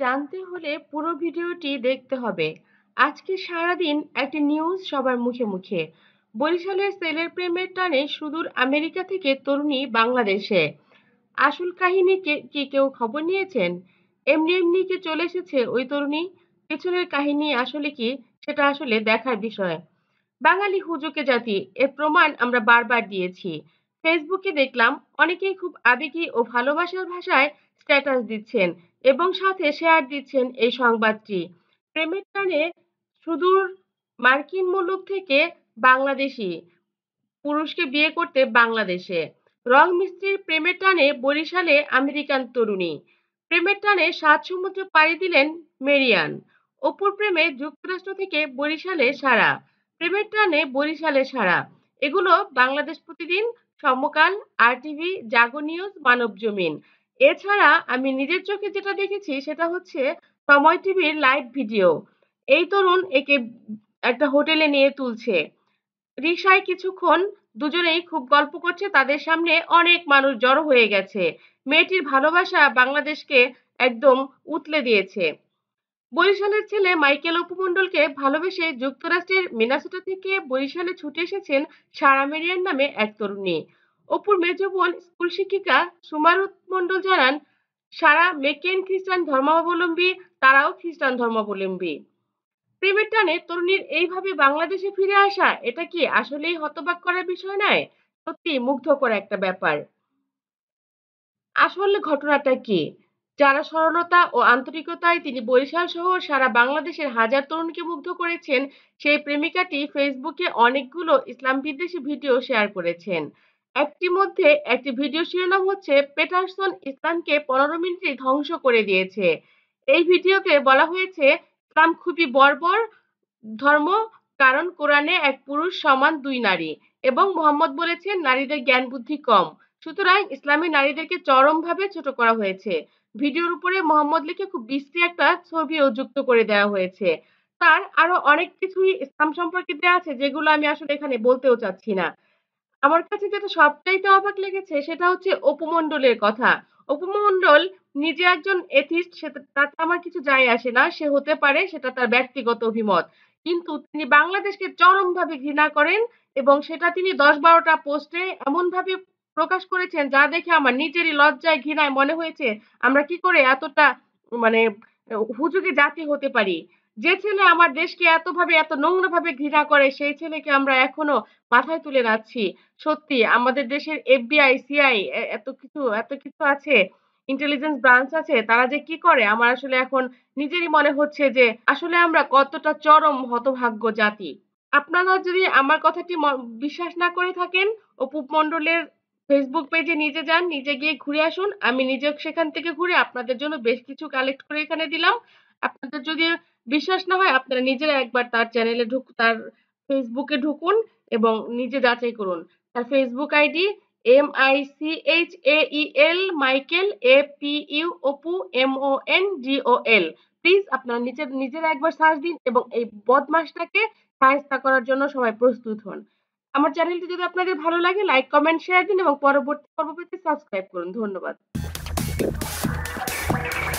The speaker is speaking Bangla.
জানতে হলে পুরো ভিডিওটি দেখতে হবে আজকে সারাদিন একটি নিউজ সবার মুখে মুখে বরিশালের সেলের প্রেমের টানে সুদূর আমেরিকা থেকে তরুণী বাংলাদেশে আসল কাহিনী কি কেউ খবর নিয়েছেন এমনি এমনি কি চলে এসেছে ওই তরুণী পেছনের কাহিনী আসলে কি সেটা আসলে দেখার বিষয় বাঙালি হুজুকে জাতি এর প্রমাণ আমরা বারবার দিয়েছি ফেসবুকে দেখলাম অনেকেই খুব আবেগী ও ভালোবাসার ভাষায় স্ট্যাটাস দিচ্ছেন এবং সাথে শেয়ার দিচ্ছেন এই সংবাদটি প্রেমের টানে সুদূর মার্কিন মুলুক থেকে বাংলাদেশি পুরুষকে বিয়ে করতে বাংলাদেশে রং মিস্ত্রির প্রেমের টানে বরিশালে আমেরিকান তরুণী প্রেমের টানে সাত সমুদ্র পাড়ি দিলেন মেরিয়ান অপুর প্রেমে যুক্তরাষ্ট্র থেকে বরিশালে সারা প্রেমের টানে বরিশালে সারা এগুলো বাংলাদেশ প্রতিদিন সমকাল আর টিভি জাগো নিউজ মানব জমিন এছাড়া আমি নিজের চোখে যেটা দেখেছি সেটা হচ্ছে সময় টিভির লাইভ ভিডিও এই তরুণ একে একটা হোটেলে নিয়ে তুলছে রিক্সায় কিছুক্ষণ দুজনেই খুব গল্প করছে তাদের সামনে অনেক মানুষ জড়ো হয়ে গেছে মেয়েটির ভালোবাসা বাংলাদেশকে একদম উতলে দিয়েছে বরিশালের ছেলে মাইকেল উপমণ্ডলকে ভালোবেসে যুক্তরাষ্ট্রের মিনাসোটা থেকে বরিশালে ছুটে এসেছেন সারা মেরিয়ার নামে এক তরুণী অপুর মেজ বোন স্কুল শিক্ষিকা সুমারুত মণ্ডল জানান সারা মেকেন খ্রিস্টান ধর্মাবলম্বী তারাও খ্রিস্টান ধর্মাবলম্বী প্রেমের টানে তরুণীর এইভাবে বাংলাদেশে ফিরে আসা এটা কি আসলেই হতবাক করার বিষয় নয় সত্যি মুগ্ধ করা একটা ব্যাপার আসলে ঘটনাটা কি যারা সরলতা ও আন্তরিকতায় তিনি বরিশাল সহ সারা বাংলাদেশের হাজার তরুণকে মুগ্ধ করেছেন সেই প্রেমিকাটি ফেসবুকে অনেকগুলো ইসলাম বিদ্বেষী ভিডিও শেয়ার করেছেন একটি মধ্যে একটি ভিডিও শিরোনাম হচ্ছে পেটারসন ইসলামকে পনেরো মিনিটে ধ্বংস করে দিয়েছে এই ভিডিওতে বলা হয়েছে ইসলাম খুবই বর্বর ধর্ম কারণ কোরআনে এক পুরুষ সমান দুই নারী এবং মোহাম্মদ বলেছেন নারীদের জ্ঞান বুদ্ধি কম সুতরাং ইসলামী নারীদেরকে চরমভাবে ছোট করা হয়েছে ভিডিওর উপরে মোহাম্মদ লিখে খুব বিশ্রী একটা ছবিও যুক্ত করে দেওয়া হয়েছে তার আরো অনেক কিছুই ইসলাম সম্পর্কে দেওয়া আছে যেগুলো আমি আসলে এখানে বলতেও চাচ্ছি না আমার কাছে যেটা সবটাইতে অবাক লেগেছে সেটা হচ্ছে উপমণ্ডলের কথা উপমণ্ডল নিজে একজন এথিস্ট সে তাতে আমার কিছু যায় আসে না সে হতে পারে সেটা তার ব্যক্তিগত অভিমত কিন্তু তিনি বাংলাদেশকে চরমভাবে ঘৃণা করেন এবং সেটা তিনি দশ বারোটা পোস্টে এমনভাবে প্রকাশ করেছেন যা দেখে আমার নিজেরই লজ্জায় ঘৃণায় মনে হয়েছে আমরা কি করে এতটা মানে হুজুগে জাতি হতে পারি যে ছেলে আমার দেশকে এতভাবে এত নোংরাভাবে ঘৃণা করে সেই ছেলেকে আমরা এখনো মাথায় তুলে রাখছি সত্যি আমাদের দেশের এফবিআই সিআই এত কিছু এত কিছু আছে ইন্টেলিজেন্স ব্রাঞ্চ আছে তারা যে কি করে আমার আসলে এখন নিজেরই মনে হচ্ছে যে আসলে আমরা কতটা চরম হতভাগ্য জাতি আপনারা যদি আমার কথাটি বিশ্বাস না করে থাকেন উপমণ্ডলের ফেসবুক পেজে নিজে যান নিজে গিয়ে ঘুরে আসুন আমি নিজে সেখান থেকে ঘুরে আপনাদের জন্য বেশ কিছু কালেক্ট করে এখানে দিলাম আপনাদের যদি বিশ্বাস না হয় আপনারা নিজেরা একবার তার চ্যানেলে ঢুক তার ফেসবুকে ঢুকুন এবং নিজে যাচাই করুন তার Facebook ID M I C H A E L Michael A P U Apu M O N D O L please আপনারা নিজের নিজেরা একবার সার্চ দিন এবং এই বদমাসটাকে সাহায্য করার জন্য সবাই প্রস্তুত হন আমার চ্যানেলটি যদি আপনাদের ভালো লাগে লাইক কমেন্ট শেয়ার দিন এবং পরবর্তী পর্ব পেতে সাবস্ক্রাইব করুন ধন্যবাদ